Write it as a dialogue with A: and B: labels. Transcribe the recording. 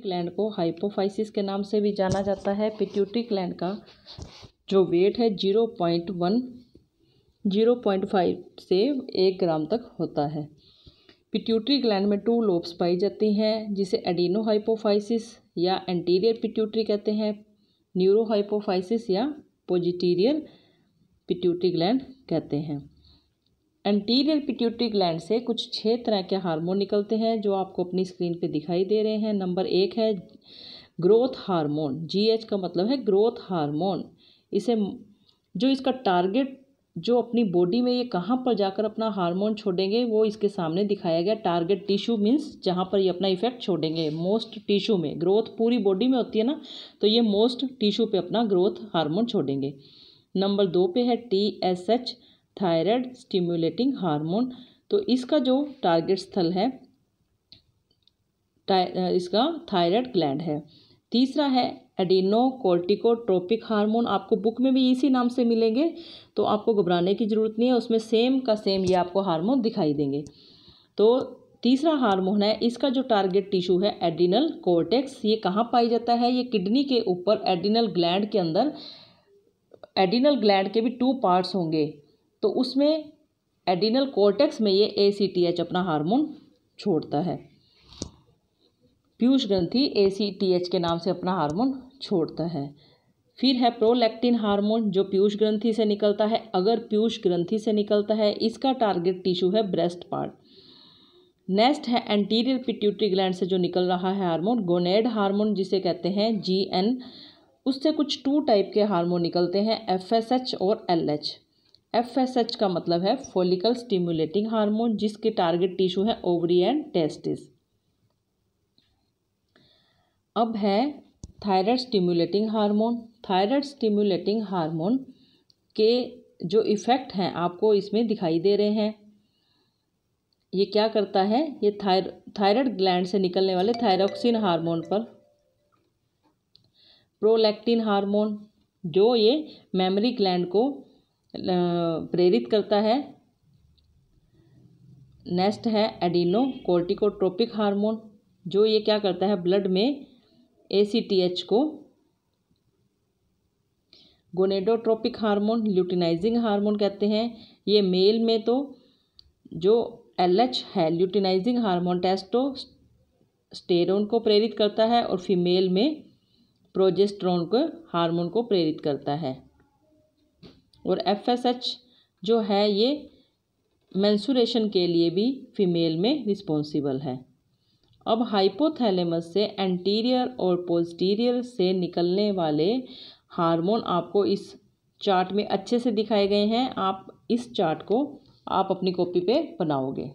A: gland को hypophysis के नाम से भी जाना जाता है पिट्यूटरी ग्लैंड का जो वेट है zero point one zero point five से एक ग्राम तक होता है पिट्यूटरी ग्लैंड में टू लोब्स पाई जाती हैं जिसे एडीनो हाइपोफाइसिस या एंटीरियर पिट्यूटरी कहते हैं न्यूरोहाइपोफाइसिस या पोजिटीरियर पिट्यूटरी ग्लैंड कहते हैं एंटीरियर पिट्यूटरी ग्लैंड से कुछ छः तरह के हार्मोन निकलते हैं जो आपको अपनी स्क्रीन पे दिखाई दे रहे हैं नंबर एक है ग्रोथ हार्मोन जीएच का मतलब है ग्रोथ हार्मोन इसे जो इसका टारगेट जो अपनी बॉडी में ये कहाँ पर जाकर अपना हार्मोन छोड़ेंगे वो इसके सामने दिखाया गया टारगेट टिश्यू मीन्स जहाँ पर ये अपना इफेक्ट छोड़ेंगे मोस्ट टिश्यू में ग्रोथ पूरी बॉडी में होती है ना तो ये मोस्ट टिश्यू पे अपना ग्रोथ हार्मोन छोड़ेंगे नंबर दो पे है T S H thyroid stimulating hormone तो इसका जो टारगेट स्थल है इसका थायराइड ग्लैंड है तीसरा है एडिनो कोर्टिकोट्रोपिक हार्मोन आपको बुक में भी इसी नाम से मिलेंगे तो आपको घबराने की ज़रूरत नहीं है उसमें सेम का सेम ये आपको हार्मोन दिखाई देंगे तो तीसरा हार्मोन है इसका जो टारगेट टिश्यू है एडिनल कोर्टेक्स ये कहाँ पाई जाता है ये किडनी के ऊपर एडिनल ग्लैंड के अंदर एडिनल ग्लैंड के भी टू पार्ट्स होंगे तो उसमें एडिनल कोर्टेक्स में ये ए सी टी एच अपना हार्मोन छोड़ता है पीयूष ग्रंथि ए सी टी एच के नाम से अपना हार्मोन छोड़ता है फिर है प्रोलैक्टिन हार्मोन जो पीयूष ग्रंथि से निकलता है अगर पीयूष ग्रंथि से निकलता है इसका टारगेट टिश्यू है ब्रेस्ट पार्ट नेक्स्ट है एंटीरियर पिट्यूटरी ग्लैंड से जो निकल रहा है हार्मोन गोनेड हार्मोन जिसे कहते हैं जी एन उससे कुछ टू टाइप के हार्मोन निकलते हैं एफ एस एच और L H F S H का मतलब है फोलिकल स्टिमुलेटिंग हार्मोन जिसके टारगेट टिश्यू है ओवरी एंड टेस्टिस अब है thyroid stimulating hormone thyroid stimulating hormone के जो इफ़ेक्ट हैं आपको इसमें दिखाई दे रहे हैं ये क्या करता है ये थायराइड ग्लैंड से निकलने वाले थायरोक्सिन हार्मोन पर प्रोलैक्टिन हार्मोन जो ये मेमोरी ग्लैंड को प्रेरित करता है नेक्स्ट है एडिनो कोर्टिकोट्रोपिक हार्मोन जो ये क्या करता है ब्लड में ए सी टी एच को गोनेडोट्रोपिक हार्मोन ल्यूटिनाइजिंग हार्मोन कहते हैं ये मेल में तो जो एल एच है luteinizing hormone testosterone को प्रेरित करता है और फीमेल में प्रोजेस्ट्रोन को हार्मोन को प्रेरित करता है और एफ एस एच जो है ये मैंसुरेशन के लिए भी फीमेल में रिस्पॉन्सिबल है अब हाइपोथैलेमस से एंटीरियर और पोस्टीरियर से निकलने वाले हार्मोन आपको इस चार्ट में अच्छे से दिखाए गए हैं आप इस चार्ट को आप अपनी कॉपी पे बनाओगे